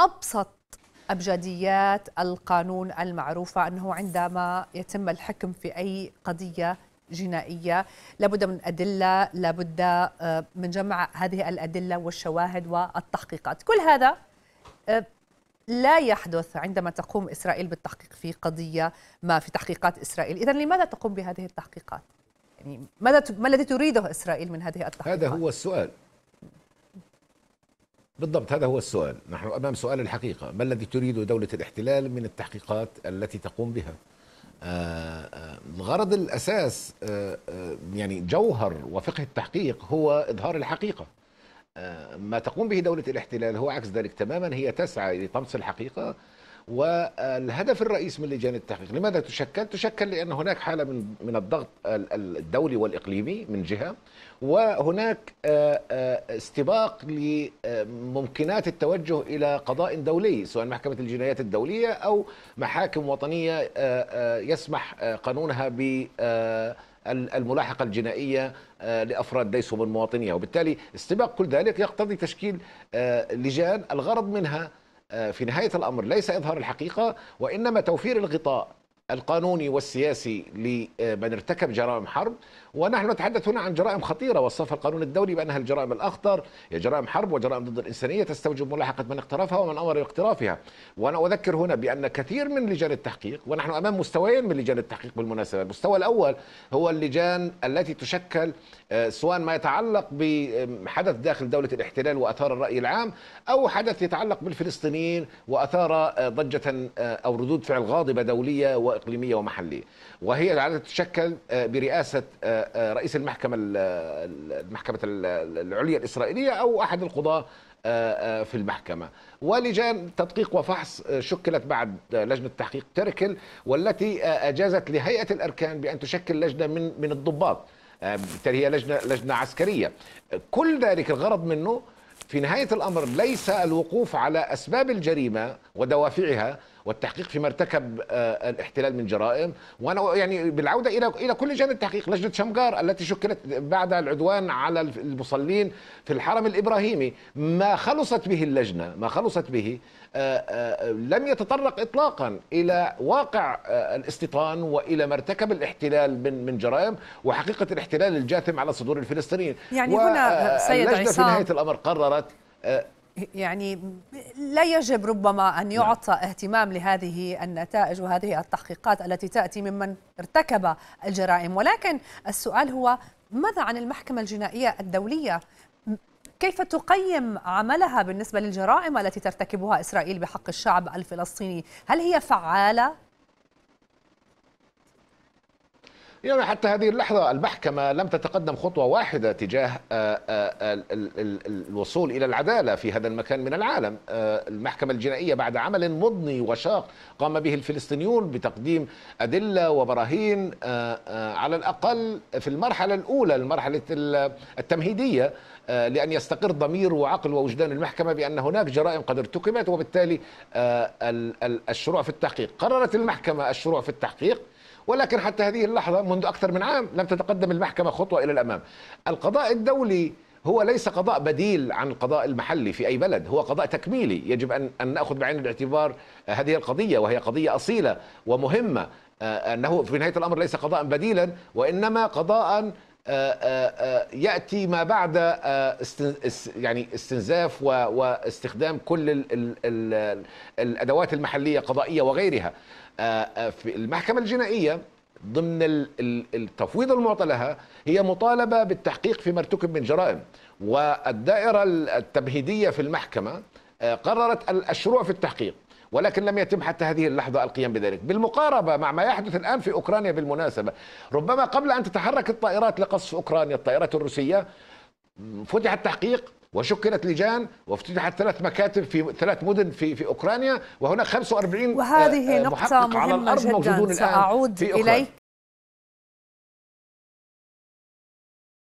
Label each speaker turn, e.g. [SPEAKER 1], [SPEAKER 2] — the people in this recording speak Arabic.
[SPEAKER 1] أبسط أبجديات القانون المعروفة أنه عندما يتم الحكم في أي قضية جنائية لابد من أدلة لابد آه، من جمع هذه الأدلة والشواهد والتحقيقات كل هذا آه، لا يحدث عندما تقوم إسرائيل بالتحقيق في قضية ما في تحقيقات إسرائيل إذا لماذا تقوم بهذه التحقيقات؟ يعني ماذا ما الذي تريده إسرائيل من هذه
[SPEAKER 2] التحقيقات؟ هذا هو السؤال بالضبط هذا هو السؤال نحن أمام سؤال الحقيقة ما الذي تريد دولة الاحتلال من التحقيقات التي تقوم بها آه، آه، الغرض الأساس آه، يعني جوهر وفقه التحقيق هو إظهار الحقيقة ما تقوم به دولة الاحتلال هو عكس ذلك تماما هي تسعى لطمس الحقيقة والهدف الرئيسي من لجان التحقيق لماذا تشكل؟ تشكل لأن هناك حالة من من الضغط الدولي والإقليمي من جهة وهناك آه، آه، استباق لممكنات التوجه إلى قضاء دولي سواء محكمة الجنايات الدولية أو محاكم وطنية آه، يسمح قانونها ب الملاحقة الجنائية لأفراد ليسوا من مواطنيها وبالتالي استباق كل ذلك يقتضي تشكيل لجان الغرض منها آه، في نهاية الأمر ليس إظهار الحقيقة وإنما توفير الغطاء القانوني والسياسي لمن ارتكب جرائم حرب ونحن نتحدث هنا عن جرائم خطيرة وصفها القانون الدولي بأنها الجرائم الأخطر هي جرائم حرب وجرائم ضد الإنسانية تستوجب ملاحقة من اقترفها ومن أمر باقترافها وأنا أذكر هنا بأن كثير من لجان التحقيق ونحن أمام مستويين من لجان التحقيق بالمناسبة المستوى الأول هو اللجان التي تشكل آه، سواء ما يتعلق بحدث داخل دولة الاحتلال وأثار الرأي العام أو حدث يتعلق بالفلسطينيين وأثار آه، ضجة آه، أو ردود فعل غاضبة دولية و إقليمية ومحلية وهي العادة تتشكل آه، برئاسة آه، آه، رئيس المحكمة المحكمة العليا الإسرائيلية أو أحد القضاة في المحكمة ولجان تدقيق وفحص شكلت بعد لجنة تحقيق تركل والتي أجازت لهيئة الأركان بأن تشكل لجنة من من الضباط بالتالي هي لجنة لجنة عسكرية كل ذلك الغرض منه في نهاية الأمر ليس الوقوف على أسباب الجريمة ودوافعها والتحقيق فيما ارتكب آه، الاحتلال من جرائم وانا يعني بالعوده الى الى كل جانب التحقيق لجنه شمغار التي شكلت بعد العدوان على المصلين في الحرم الابراهيمي ما خلصت به اللجنه ما خلصت به آه، آه، لم يتطرق اطلاقا الى واقع الاستيطان والى ما ارتكب الاحتلال من من جرائم وحقيقه الاحتلال الجاثم على صدور الفلسطينيين يعني هنا سيد عصام في نهايه الامر قررت
[SPEAKER 1] يعني لا يجب ربما أن نعم. يعطى نعم. اهتمام لهذه النتائج وهذه التحقيقات التي تأتي ممن ارتكب الجرائم ولكن السؤال هو ماذا عن المحكمة الجنائية الدولية كيف تقيم عملها بالنسبة للجرائم التي ترتكبها إسرائيل بحق الشعب الفلسطيني هل هي فعالة
[SPEAKER 2] يعني حتى هذه اللحظة المحكمة لم تتقدم خطوة واحدة تجاه آه، آه، الوصول إلى العدالة في هذا المكان من العالم آه، المحكمة الجنائية بعد عمل مضني وشاق قام به الفلسطينيون بتقديم أدلة وبراهين على الأقل في المرحلة الأولى المرحلة التمهيدية لأن يستقر ضمير وعقل ووجدان المحكمة بأن هناك جرائم قد ارتكبت وبالتالي الشروع في التحقيق قررت المحكمة الشروع في التحقيق ولكن حتى هذه اللحظة منذ أكثر من عام لم تتقدم المحكمة خطوة إلى الأمام القضاء الدولي هو ليس قضاء بديل عن القضاء المحلي في أي بلد هو قضاء تكميلي يجب أن, أن نأخذ بعين الاعتبار هذه القضية وهي قضية أصيلة ومهمة آه، أنه في نهاية الأمر ليس قضاء بديلا وإنما قضاء آه، آه، آه، ياتي ما بعد يعني استنزاف واستخدام كل الادوات المحليه قضائيه وغيرها في المحكمه الجنائيه ضمن التفويض المعطى لها هي مطالبه بالتحقيق فيما ارتكب من جرائم والدائره التمهيديه في المحكمه قررت الشروع في التحقيق ولكن لم يتم حتى هذه اللحظة القيام بذلك بالمقاربة مع ما يحدث الآن في أوكرانيا بالمناسبة ربما قبل أن تتحرك الطائرات لقصف أوكرانيا الطائرات الروسية فتح التحقيق وشكلت لجان وافتتحت ثلاث مكاتب في ثلاث مدن في في اوكرانيا وهناك 45 وهذه آه، آه، نقطة مهمة على الأرض جدا موجودون سأعود الآن في أوكرانيا. إليك